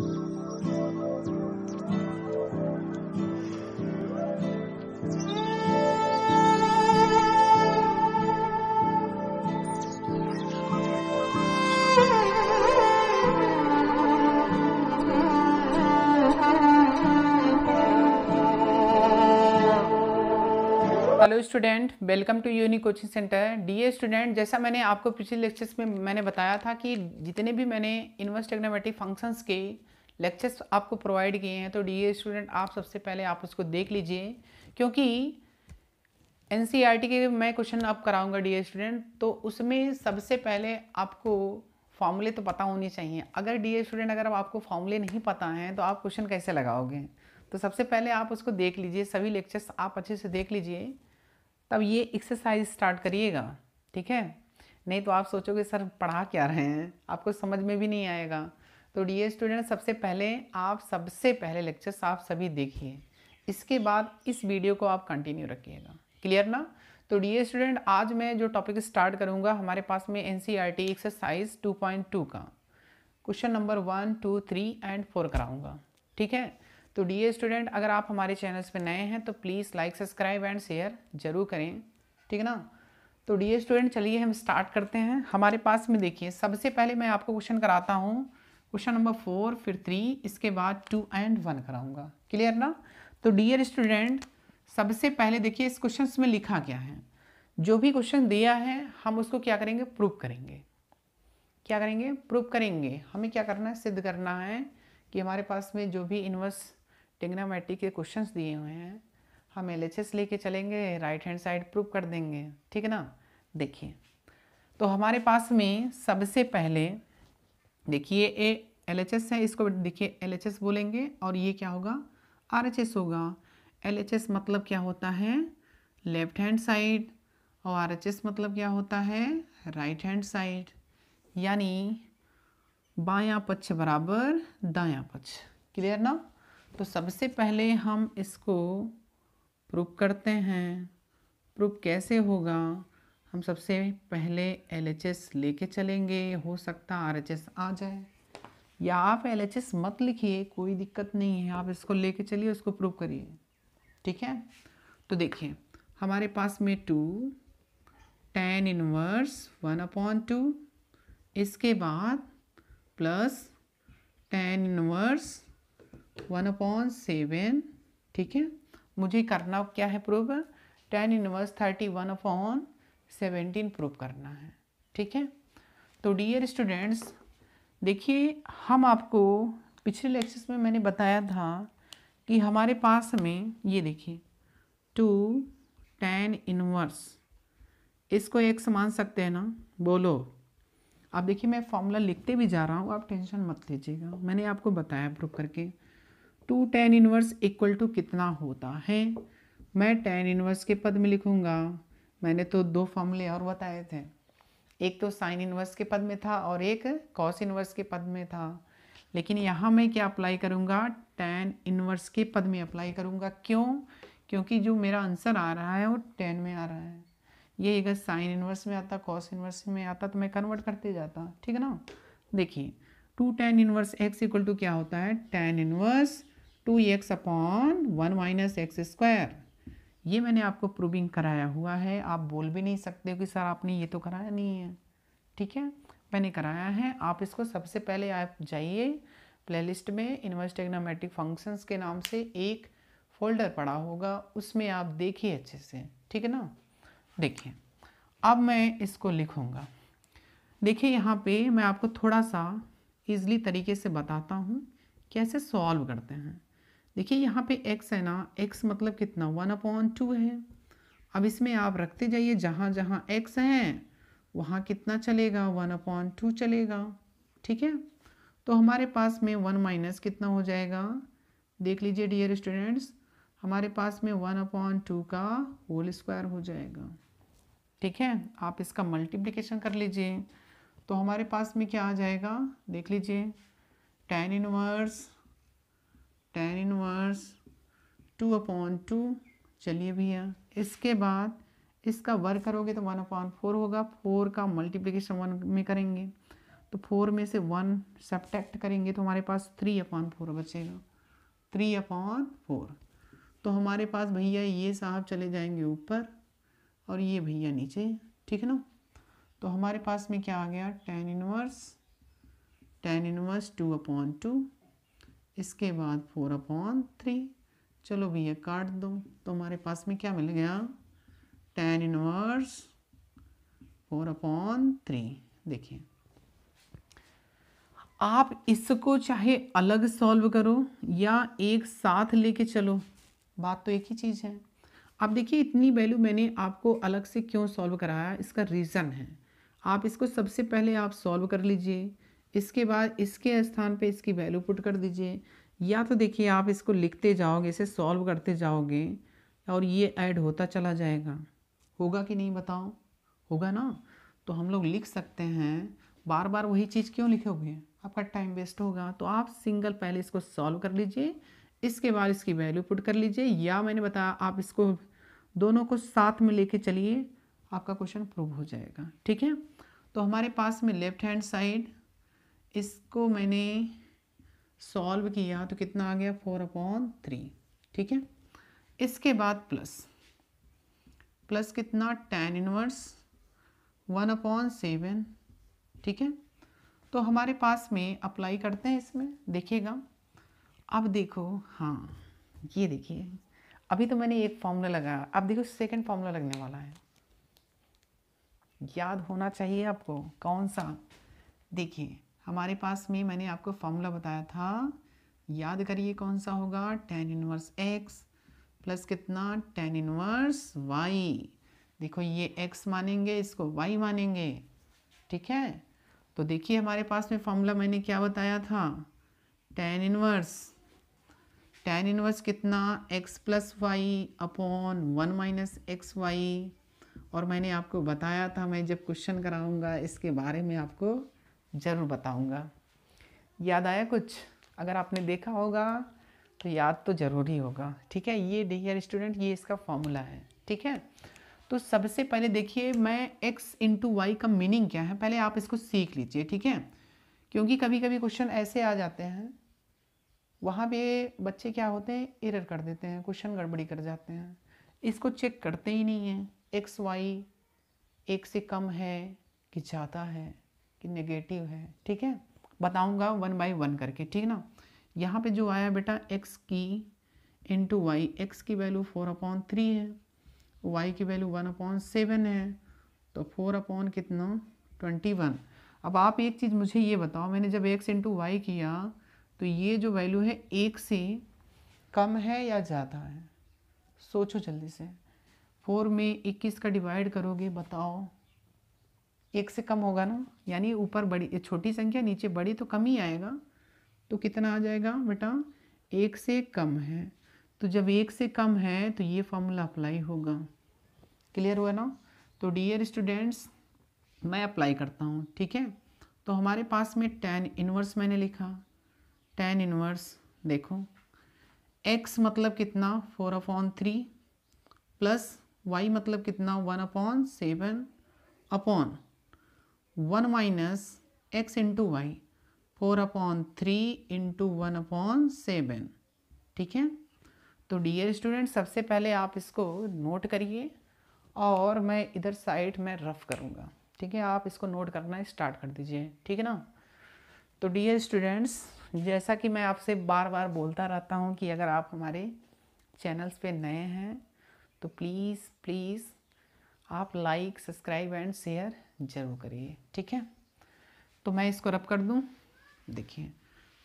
hello student welcome to unique coaching centre dear student जैसा मैंने आपको पिछले लेक्चर्स में मैंने बताया था कि जितने भी मैंने इन्वर्स टेग्नोमेटिक फंक्शंस के लेक्चर्स आपको प्रोवाइड किए हैं तो डी स्टूडेंट आप सबसे पहले आप उसको देख लीजिए क्योंकि एन e के मैं क्वेश्चन आप कराऊंगा डी स्टूडेंट तो उसमें सबसे पहले आपको फॉर्मूले तो पता होने चाहिए अगर डी स्टूडेंट अगर आपको फॉर्मूले नहीं पता हैं तो आप क्वेश्चन कैसे लगाओगे तो सबसे पहले आप उसको देख लीजिए सभी लेक्चर्स आप अच्छे से देख लीजिए तब ये एक्सरसाइज स्टार्ट करिएगा ठीक है नहीं तो आप सोचोगे सर पढ़ा क्या रहे हैं आपको समझ में भी नहीं आएगा तो डी स्टूडेंट सबसे पहले आप सबसे पहले लेक्चर्स आप सभी देखिए इसके बाद इस वीडियो को आप कंटिन्यू रखिएगा क्लियर ना तो डी स्टूडेंट आज मैं जो टॉपिक स्टार्ट करूँगा हमारे पास में एन एक्सरसाइज 2.2 का question number one two three and four कराऊँगा ठीक है तो डी स्टूडेंट अगर आप हमारे चैनल्स पर नए हैं तो please like subscribe and share जरूर करें ठीक है ना तो डी स्टूडेंट चलिए हम स्टार्ट करते हैं हमारे पास में देखिए सबसे पहले मैं आपको क्वेश्चन कराता हूँ क्वेश्चन नंबर फोर फिर थ्री इसके बाद टू एंड वन कराऊंगा क्लियर ना तो डियर स्टूडेंट सबसे पहले देखिए इस क्वेश्चन में लिखा क्या है जो भी क्वेश्चन दिया है हम उसको क्या करेंगे प्रूव करेंगे क्या करेंगे प्रूफ करेंगे हमें क्या करना है सिद्ध करना है कि हमारे पास में जो भी इनवर्स टिग्नामेटिक के क्वेश्चन दिए हुए हैं हम एल एच लेके चलेंगे राइट हैंड साइड प्रूव कर देंगे ठीक है ना देखिए तो हमारे पास में सबसे पहले देखिए ए एल एच एस है इसको देखिए एल एच एस बोलेंगे और ये क्या होगा आर एच एस होगा एल एच एस मतलब क्या होता है लेफ्ट हैंड साइड और आर एच एस मतलब क्या होता है राइट हैंड साइड यानी बायां पक्ष बराबर दायां पक्ष क्लियर ना तो सबसे पहले हम इसको प्रूफ करते हैं प्रूफ कैसे होगा हम सबसे पहले एल एच एस लेके चलेंगे हो सकता आर एच एस आ जाए या आप एल एच एस मत लिखिए कोई दिक्कत नहीं है आप इसको लेके चलिए उसको प्रूव करिए ठीक है तो देखिए हमारे पास में two tan inverse one upon two इसके बाद plus tan inverse one upon seven ठीक है मुझे करना क्या है prove tan inverse thirty one upon seventeen prove करना है ठीक है तो डियर स्टूडेंट्स देखिए हम आपको पिछले लेक्चर्स में मैंने बताया था कि हमारे पास में ये देखिए टू टेन इनवर्स इसको एक समान सकते हैं ना बोलो आप देखिए मैं फॉर्मूला लिखते भी जा रहा हूँ आप टेंशन मत लीजिएगा मैंने आपको बताया प्रूफ करके two tan inverse equal to कितना होता है मैं टेन इनवर्स के पद में लिखूँगा मैंने तो दो फॉर्मूले और बताए थे एक तो साइन इनवर्स के पद में था और एक कॉस इनवर्स के पद में था लेकिन यहाँ मैं क्या अप्लाई करूँगा टेन इनवर्स के पद में अप्लाई करूँगा क्यों क्योंकि जो मेरा आंसर आ रहा है वो टेन में आ रहा है ये अगर साइन इनवर्स में आता कॉस इनवर्स में आता तो मैं कन्वर्ट करते जाता ठीक है ना देखिए two tan inverse X equal to क्या होता है tan inverse two X upon one minus X square ये मैंने आपको प्रूविंग कराया हुआ है आप बोल भी नहीं सकते हो कि सर आपने ये तो कराया नहीं है ठीक है मैंने कराया है आप इसको सबसे पहले आप जाइए प्लेलिस्ट में इन्वर्स टेग्नोमेट्रिक फंक्शंस के नाम से एक फोल्डर पड़ा होगा उसमें आप देखिए अच्छे से ठीक है ना देखिए अब मैं इसको लिखूँगा देखिए यहाँ पे मैं आपको थोड़ा सा ईजली तरीके से बताता हूँ कैसे सॉल्व करते हैं देखिए यहाँ पे x है ना x मतलब कितना वन अपॉन टू है अब इसमें आप रखते जाइए जहाँ जहाँ x है वहाँ कितना चलेगा वन अपॉन टू चलेगा ठीक है तो हमारे पास में वन माइनस कितना हो जाएगा देख लीजिए डियर स्टूडेंट्स हमारे पास में वन अपॉन टू का होल स्क्वायर हो जाएगा ठीक है आप इसका मल्टीप्लिकेशन कर लीजिए तो हमारे पास में क्या आ जाएगा देख लीजिए tan inverse tan inverse two upon two चलिए भैया इसके बाद इसका वर्क करोगे तो वन अपॉन फोर होगा फोर का मल्टीप्लिकेशन वन में करेंगे तो फोर में से वन सब्टैक्ट करेंगे तो हमारे पास थ्री अपॉन फोर बचेगा थ्री अपॉन फोर तो हमारे पास भैया ये साहब चले जाएंगे ऊपर और ये भैया नीचे ठीक है ना तो हमारे पास में क्या आ गया tan inverse tan inverse two upon two इसके बाद फोर अपॉन थ्री चलो भैया काट दो तो हमारे पास में क्या मिल गया tan inverse four upon three देखिए आप इसको चाहे अलग सॉल्व करो या एक साथ लेके चलो बात तो एक ही चीज़ है अब देखिए इतनी वैल्यू मैंने आपको अलग से क्यों सॉल्व कराया इसका रीज़न है आप इसको सबसे पहले आप सॉल्व कर लीजिए इसके बाद इसके स्थान पे इसकी वैल्यू पुट कर दीजिए या तो देखिए आप इसको लिखते जाओगे इसे सॉल्व करते जाओगे और ये ऐड होता चला जाएगा होगा कि नहीं बताओ होगा ना तो हम लोग लिख सकते हैं बार बार वही चीज़ क्यों लिखोगे आपका टाइम वेस्ट होगा तो आप सिंगल पहले इसको सॉल्व कर लीजिए इसके बाद इसकी वैल्यू पुट कर लीजिए या मैंने बताया आप इसको दोनों को साथ में लेके चलिए आपका क्वेश्चन प्रूव हो जाएगा ठीक है तो हमारे पास में लेफ्ट हैंड साइड इसको मैंने सॉल्व किया तो कितना आ गया फोर अपॉन थ्री ठीक है इसके बाद प्लस प्लस कितना tan inverse one upon seven ठीक है तो हमारे पास में अप्लाई करते हैं इसमें देखिएगा अब देखो हाँ ये देखिए अभी तो मैंने एक फॉर्मूला लगाया अब देखो सेकंड फॉर्मूला लगने वाला है याद होना चाहिए आपको कौन सा देखिए हमारे पास में मैंने आपको फॉर्मूला बताया था याद करिए कौन सा होगा टेन इनवर्स एक्स प्लस कितना टेन इनवर्स वाई देखो ये एक्स मानेंगे इसको वाई मानेंगे ठीक है तो देखिए हमारे पास में फॉर्मूला मैंने क्या बताया था टेन इनवर्स टेन इनवर्स कितना X plus Y upon one minus X Y और मैंने आपको बताया था मैं जब क्वेश्चन कराऊंगा इसके बारे में आपको ज़रूर बताऊँगा याद आया कुछ अगर आपने देखा होगा तो याद तो ज़रूर ही होगा ठीक है ये डियर स्टूडेंट ये इसका फॉर्मूला है ठीक है तो सबसे पहले देखिए मैं x इंटू वाई का मीनिंग क्या है पहले आप इसको सीख लीजिए ठीक है क्योंकि कभी कभी क्वेश्चन ऐसे आ जाते हैं वहाँ पे बच्चे क्या होते हैं इरर कर देते हैं क्वेश्चन गड़बड़ी कर जाते हैं इसको चेक करते ही नहीं हैं एक्स वाई एक से कम है कि ज़्यादा है कि नेगेटिव है ठीक है बताऊंगा वन बाई वन करके ठीक ना यहाँ पे जो आया बेटा एक्स की इंटू वाई एक्स की वैल्यू फोर अपॉन थ्री है वाई की वैल्यू वन अपॉन सेवन है तो फोर अपॉन कितना ट्वेंटी वन अब आप एक चीज़ मुझे ये बताओ मैंने जब एक्स इंटू वाई किया तो ये जो वैल्यू है एक से कम है या ज़्यादा है सोचो जल्दी से फोर में इक्कीस का डिवाइड करोगे बताओ एक से कम होगा ना यानी ऊपर बड़ी छोटी संख्या नीचे बड़ी तो कम ही आएगा तो कितना आ जाएगा बेटा एक से कम है तो जब एक से कम है तो ये फॉर्मूला अप्लाई होगा क्लियर हुआ ना तो डियर स्टूडेंट्स मैं अप्लाई करता हूँ ठीक है तो हमारे पास में टेन इनवर्स मैंने लिखा टेन इनवर्स देखो एक्स मतलब कितना four upon three plus Y मतलब कितना one upon seven upon one minus X into Y four upon three into one upon seven ठीक है तो डियर स्टूडेंट सबसे पहले आप इसको नोट करिए और मैं इधर साइड में रफ करूँगा ठीक है आप इसको नोट करना स्टार्ट कर दीजिए ठीक है ना तो डियर स्टूडेंट्स जैसा कि मैं आपसे बार बार बोलता रहता हूँ कि अगर आप हमारे चैनल्स पे नए हैं तो प्लीज़ प्लीज़ आप लाइक सब्सक्राइब एंड शेयर ज़रूर करिए ठीक है तो मैं इसको रब कर दूँ देखिए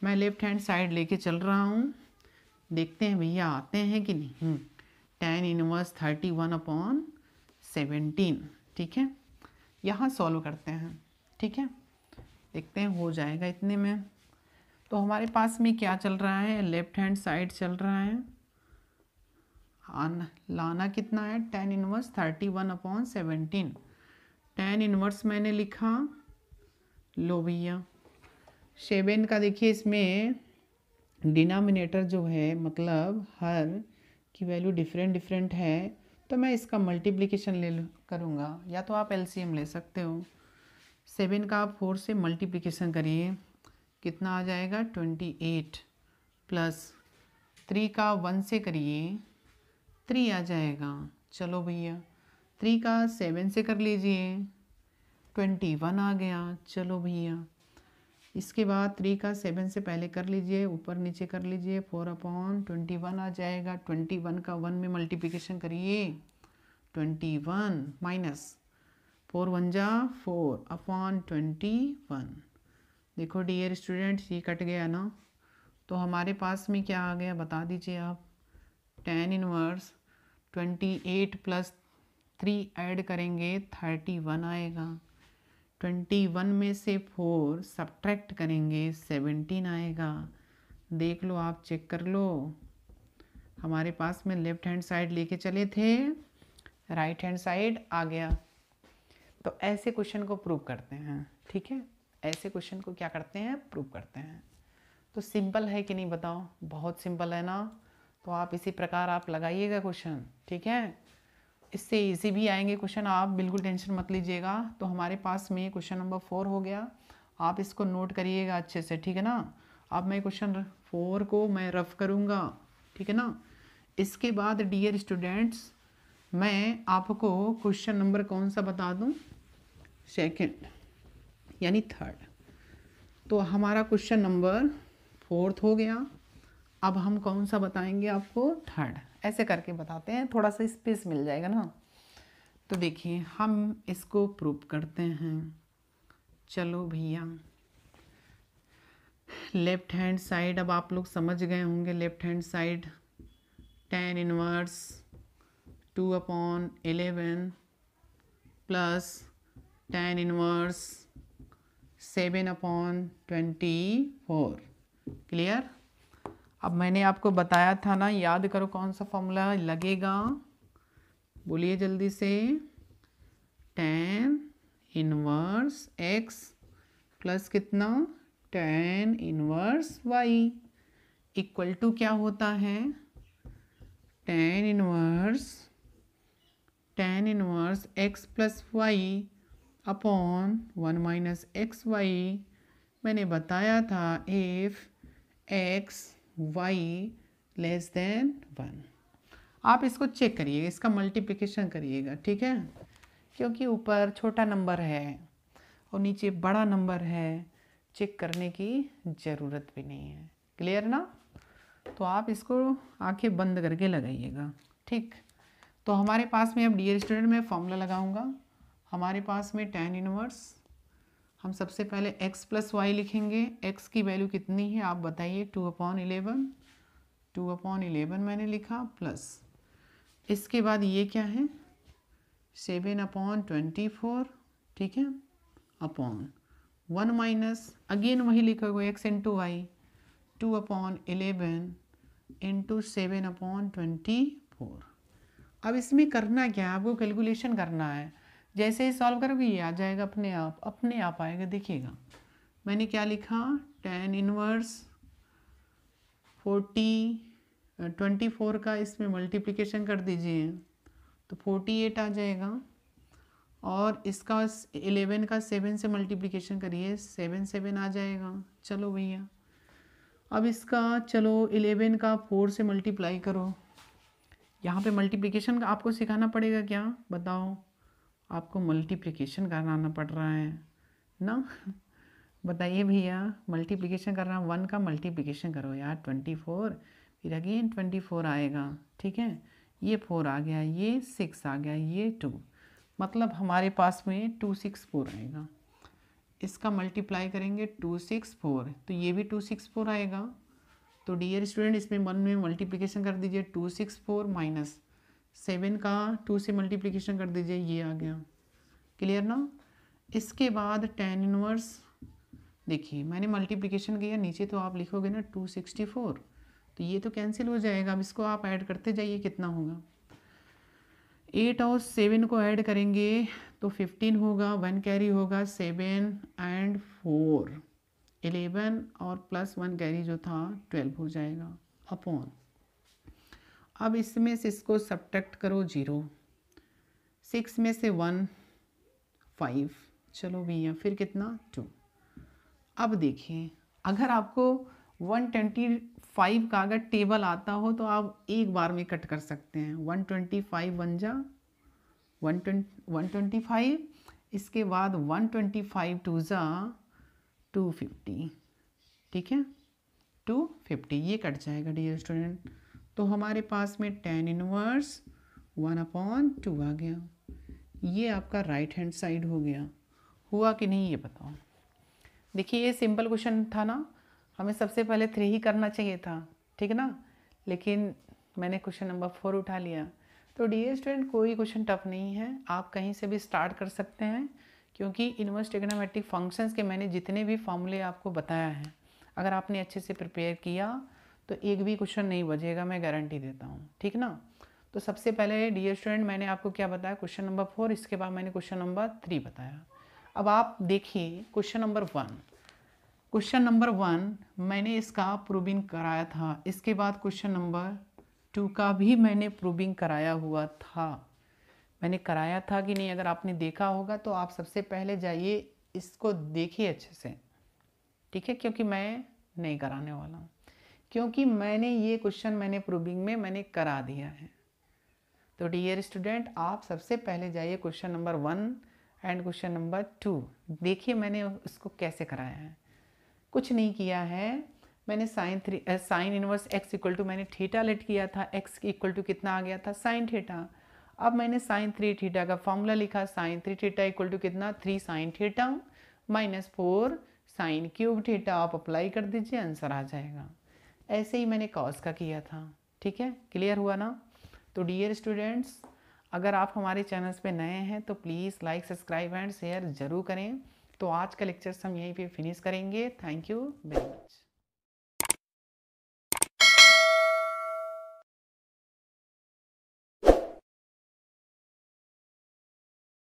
मैं लेफ्ट हैंड साइड लेके चल रहा हूँ देखते हैं भैया आते हैं कि नहीं tan inverse thirty one upon seventeen ठीक है यहाँ सॉल्व करते हैं ठीक है देखते हैं हो जाएगा इतने में तो हमारे पास में क्या चल रहा है लेफ्ट हैंड साइड चल रहा है आन लाना कितना है tan inverse thirty one upon seventeen tan inverse मैंने लिखा लो भैया सेवन का देखिए इसमें डिनोमिनेटर जो है मतलब हर की वैल्यू डिफरेंट डिफरेंट है तो मैं इसका मल्टीप्लिकेशन ले करूँगा या तो आप एलसीएम ले सकते हो सेवन का आप फोर से मल्टीप्लिकेशन करिए कितना आ जाएगा ट्वेंटी एट प्लस थ्री का वन से करिए थ्री आ जाएगा चलो भैया थ्री का सेवन से कर लीजिए ट्वेंटी वन आ गया चलो भैया इसके बाद थ्री का सेवन से पहले कर लीजिए ऊपर नीचे कर लीजिए फोर अपॉन ट्वेंटी वन आ जाएगा ट्वेंटी वन का वन में मल्टीप्लिकेशन करिए twenty one minus four one जा फोर अपॉन ट्वेंटी वन देखो डियर स्टूडेंट ये कट गया ना तो हमारे पास में क्या आ गया बता दीजिए आप tan inverse twenty eight plus three add करेंगे थर्टी वन आएगा ट्वेंटी वन में से फोर सब्ट्रैक्ट करेंगे सेवेंटीन आएगा देख लो आप चेक कर लो हमारे पास में लेफ्ट हैंड साइड लेके चले थे राइट हैंड साइड आ गया तो ऐसे क्वेश्चन को प्रूव करते हैं ठीक है ऐसे क्वेश्चन को क्या करते हैं प्रूव करते हैं तो सिंपल है कि नहीं बताओ बहुत सिंपल है ना तो आप इसी प्रकार आप लगाइएगा क्वेश्चन ठीक है इससे इजी भी आएंगे क्वेश्चन आप बिल्कुल टेंशन मत लीजिएगा तो हमारे पास में क्वेश्चन नंबर फोर हो गया आप इसको नोट करिएगा अच्छे से ठीक है ना अब मैं क्वेश्चन फोर को मैं रफ करूँगा ठीक है ना इसके बाद डियर स्टूडेंट्स मैं आपको क्वेश्चन नंबर कौन सा बता दूँ सेकेंड यानी थर्ड तो हमारा क्वेश्चन नंबर फोर्थ हो गया अब हम कौन सा बताएंगे आपको थर्ड ऐसे करके बताते हैं थोड़ा सा स्पेस मिल जाएगा ना तो देखिए हम इसको प्रूव करते हैं चलो भैया लेफ्ट हैंड साइड अब आप लोग समझ गए होंगे left hand side tan inverse two upon eleven plus tan inverse seven upon twenty four clear अब मैंने आपको बताया था ना याद करो कौन सा फॉर्मूला लगेगा बोलिए जल्दी से टेन इनवर्स एक्स प्लस कितना tan inverse Y equal to क्या होता है tan inverse tan inverse X plus Y upon one minus X Y मैंने बताया था if X Y less than one आप इसको चेक करिएगा इसका मल्टीप्लिकेशन करिएगा ठीक है क्योंकि ऊपर छोटा नंबर है और नीचे बड़ा नंबर है चेक करने की ज़रूरत भी नहीं है क्लियर ना तो आप इसको आंखें बंद करके लगाइएगा ठीक तो हमारे पास में अब डियर स्टूडेंट में फॉर्मूला लगाऊंगा हमारे पास में टेन इनवर्स हम सबसे पहले x प्लस वाई लिखेंगे x की वैल्यू कितनी है आप बताइए two upon eleven two upon eleven मैंने लिखा प्लस इसके बाद ये क्या है सेवन अपॉन ट्वेंटी फोर ठीक है अपॉन वन माइनस अगेन वही लिखा हुआ X into Y two upon eleven into seven upon twenty four अब इसमें करना क्या है आपको कैलकुलेशन करना है जैसे ही सॉल्व करोगे ये आ जाएगा अपने आप अपने आप आएगा देखिएगा मैंने क्या लिखा tan inverse forty twenty four का इसमें मल्टीप्लिकेशन कर दीजिए तो फोर्टी एट आ जाएगा और इसका एलेवन का सेवन से मल्टीप्लिकेशन करिए सेवन सेवन आ जाएगा चलो भैया अब इसका चलो एलेवन का फोर से मल्टीप्लाई करो यहाँ पे मल्टीप्लिकेशन का आपको सिखाना पड़ेगा क्या बताओ आपको मल्टीप्लिकेशन कराना पड़ रहा है ना बताइए भैया मल्टीप्लिकेशन करना वन का मल्टीप्लिकेशन करो यार ट्वेंटी फोर फिर अगेन ट्वेंटी फोर आएगा ठीक है ये फोर आ गया ये सिक्स आ गया ये टू मतलब हमारे पास में टू सिक्स फोर आएगा इसका मल्टीप्लाई करेंगे टू सिक्स फोर तो ये भी टू सिक्स फोर आएगा तो डियर स्टूडेंट इसमें वन में मल्टीप्लिकेशन कर दीजिए two six four minus seven का टू से मल्टीप्लिकेशन कर दीजिए ये आ गया क्लियर ना इसके बाद टेन इनवर्स देखिए मैंने मल्टीप्लिकेशन किया नीचे तो आप लिखोगे ना टू सिक्सटी फोर तो ये तो कैंसिल हो जाएगा अब इसको आप ऐड करते जाइए कितना होगा एट और सेवन को ऐड करेंगे तो फिफ्टीन होगा वन कैरी होगा सेवन एंड फोर एलेवन और प्लस वन कैरी जो था ट्वेल्व हो जाएगा अपॉन अब इसमें से इसको सब्ट्रैक्ट करो जीरो सिक्स में से वन फाइव चलो भैया फिर कितना टू अब देखिए अगर आपको वन ट्वेंटी फाइव का अगर टेबल आता हो तो आप एक बार में कट कर सकते हैं वन ट्वेंटी फाइव बन जा वन ट्वेंटी फाइव इसके बाद वन ट्वेंटी फाइव टू ज़ा टू फिफ्टी ठीक है टू फिफ्टी ये कट जाएगा डियर स्टूडेंट तो हमारे पास में tan inverse one upon two आ गया ये आपका राइट हैंड साइड हो गया हुआ कि नहीं ये बताओ देखिए ये सिंपल क्वेश्चन था ना हमें सबसे पहले थ्री ही करना चाहिए था ठीक है ना लेकिन मैंने क्वेश्चन नंबर फोर उठा लिया तो डी स्टूडेंट कोई क्वेश्चन टफ नहीं है आप कहीं से भी स्टार्ट कर सकते हैं क्योंकि इन्वर्स टेग्नोमेट्रिक फंक्शंस के मैंने जितने भी फॉर्मूले आपको बताया है अगर आपने अच्छे से प्रिपेयर किया तो एक भी क्वेश्चन नहीं बचेगा मैं गारंटी देता हूँ ठीक ना तो सबसे पहले डियर स्टूडेंट मैंने आपको क्या बताया क्वेश्चन नंबर फोर इसके बाद मैंने क्वेश्चन नंबर थ्री बताया अब आप देखिए question number one question number one मैंने इसका प्रूविंग कराया था इसके बाद क्वेश्चन नंबर टू का भी मैंने प्रूविंग कराया हुआ था मैंने कराया था कि नहीं अगर आपने देखा होगा तो आप सबसे पहले जाइए इसको देखिए अच्छे से ठीक है क्योंकि मैं नहीं कराने वाला हूँ क्योंकि मैंने ये क्वेश्चन मैंने प्रूविंग में मैंने करा दिया है तो डियर स्टूडेंट आप सबसे पहले जाइए question number one and question number two देखिए मैंने उसको कैसे कराया है कुछ नहीं किया है मैंने sine three sine inverse X equal to मैंने थीटा लेट किया था एक्स इक्वल टू कितना आ गया था साइन थीटा अब मैंने साइन थ्री थीटा का फॉर्मूला लिखा sine three theta equal to कितना three sine theta minus four sine cube theta आप अप्लाई कर दीजिए आंसर आ जाएगा ऐसे ही मैंने कॉज का किया था ठीक है क्लियर हुआ ना तो डियर स्टूडेंट्स अगर आप हमारे चैनल्स पे नए हैं तो please like subscribe and share ज़रूर करें तो आज का लेक्चर्स हम यहीं पे फिनिश करेंगे थैंक यू वेरी मच